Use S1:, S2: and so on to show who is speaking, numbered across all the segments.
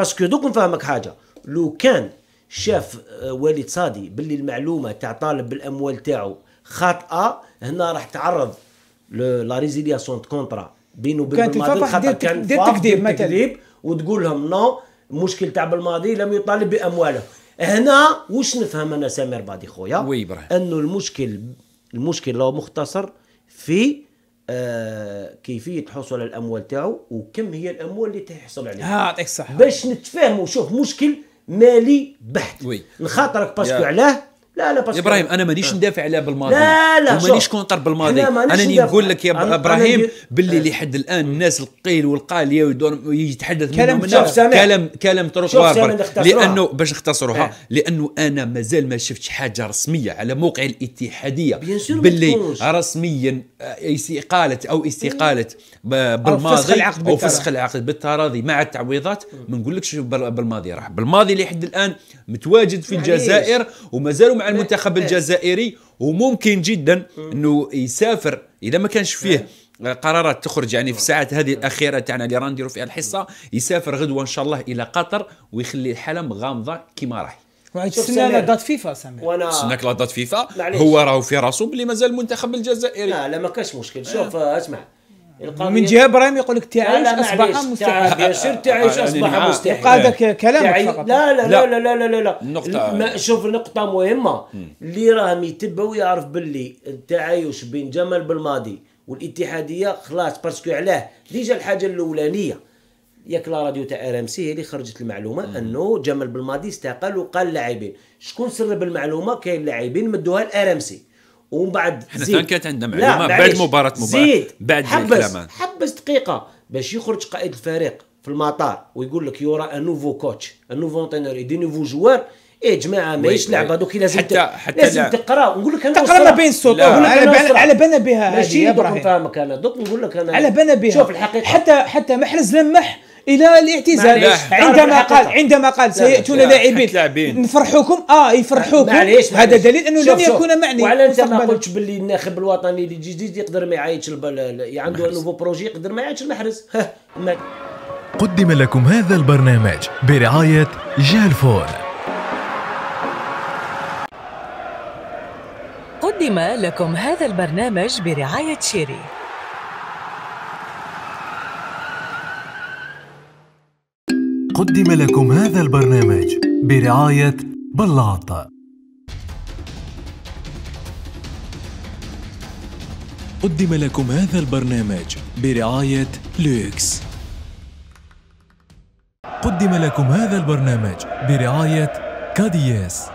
S1: باسكو دوك نفهمك حاجه لو كان شاف آه، وليد صادي باللي المعلومه تاع طالب بالاموال تاعو خاطئه هنا راح تعرض لا ريزيلياسيون كونترا بينه وبين الماضي خاطر كان دير تكذيب مثلا وتقول لهم نو المشكل تاع بالماضي لم يطالب بامواله هنا واش نفهم انا سامر بادي خويا وي انه المشكل المشكل لو مختصر في كيفيه حصول الاموال تاعو وكم هي الاموال اللي تحصل عليها يعطيك الصحه باش نتفاهموا شوف مشكل مالي بحت وي. لخاطرك باسكو علاه لا لا باسكو ابراهيم
S2: انا مانيش آه. ندافع على بالماضي لا لا ومانيش كونتر بالماضي انا نقول لك يا ابراهيم باللي آه. لحد الان الناس القيل والقاليه يتحدث كلام كلام كلام طرق وابر لانه باش نختصروها آه. لانه انا مازال ما شفتش حاجه رسميه على موقع الاتحاديه باللي رسميا استقالت آه، او استقالت بالماضي او فسخ العقد او فسخ العقد بالتراضي مع التعويضات ما نقولكش بالماضي راح بالماضي لحد الان متواجد في الجزائر ومازالوا مع المنتخب إيه. الجزائري وممكن جدا انه يسافر اذا ما كانش فيه إيه. قرارات تخرج يعني في الساعات هذه الاخيره تاعنا اللي رانديروا فيها الحصه يسافر غدوه ان شاء الله الى قطر ويخلي الحلم غامضه كما
S1: راهي تسنى لا دات فيفا سامي وانا تسناك
S2: لا دات فيفا هو راهو في راسه بلي مازال المنتخب الجزائري لا لا ما كانش مشكل شوف آه. اسمع
S1: من جهه ابراهيم يقول لك تعيش اصبح مستحيل آه، آه، ياسر آه، تعيش اصبح مستحيل قادك كلامك فقط لا لا لا لا لا لا لا النقطة شوف نقطة مهمة اللي راهم يتبعوا يعرف باللي التعايش بين جمال بالماضي والاتحادية خلاص باسكو علاه ديجا الحاجة الأولانية ياك لا راديو تاع ار ام سي هي اللي خرجت المعلومه مم. انه جمال بالماضي استقال وقال لاعبين شكون سرب المعلومه كاين لاعبين مدوها لار ام سي ومن بعد زيد حنا
S2: كانت عندنا معلومه بعد مباراه مباراه زيد بعد حبس
S1: حبس دقيقه باش يخرج قائد الفريق في المطار ويقول لك يورا ان نوفو كوتش ان نوفو انتينور دي نوفو جوار يا جماعه ماهيش لعبه دوك لازم حتى حتى لازم تقرا نقول لك انا تقرا ما بين السطور على بالنا بها ماشي دوك نفهمك انا دوك نقول لك انا على بالنا بها شوف الحقيقه حتى حتى محرز لمح الى الاعتزال عندما قال عندما قال سياتون لاعبين نفرحوكم اه يفرحوكم معليش هذا دليل انه لن يكون معني وعلى انت ما قلتش باللي الناخب الوطني اللي جديد يقدر ما يعيطش عنده نوفو بروجي يقدر ما يعيطش المحرز
S3: قدم لكم هذا البرنامج برعايه جالفون قدم لكم هذا البرنامج برعايه شيري قدم لكم هذا البرنامج برعاية بلاط قدم لكم هذا البرنامج برعاية لوكس قدم لكم هذا البرنامج برعاية كادياس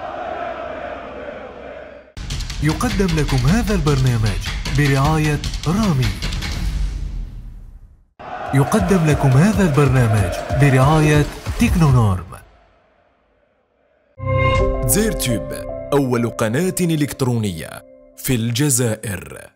S3: يقدم لكم هذا البرنامج برعاية رامي يقدم لكم هذا البرنامج برعاية تكنونورم زيرتوب أول قناة إلكترونية في الجزائر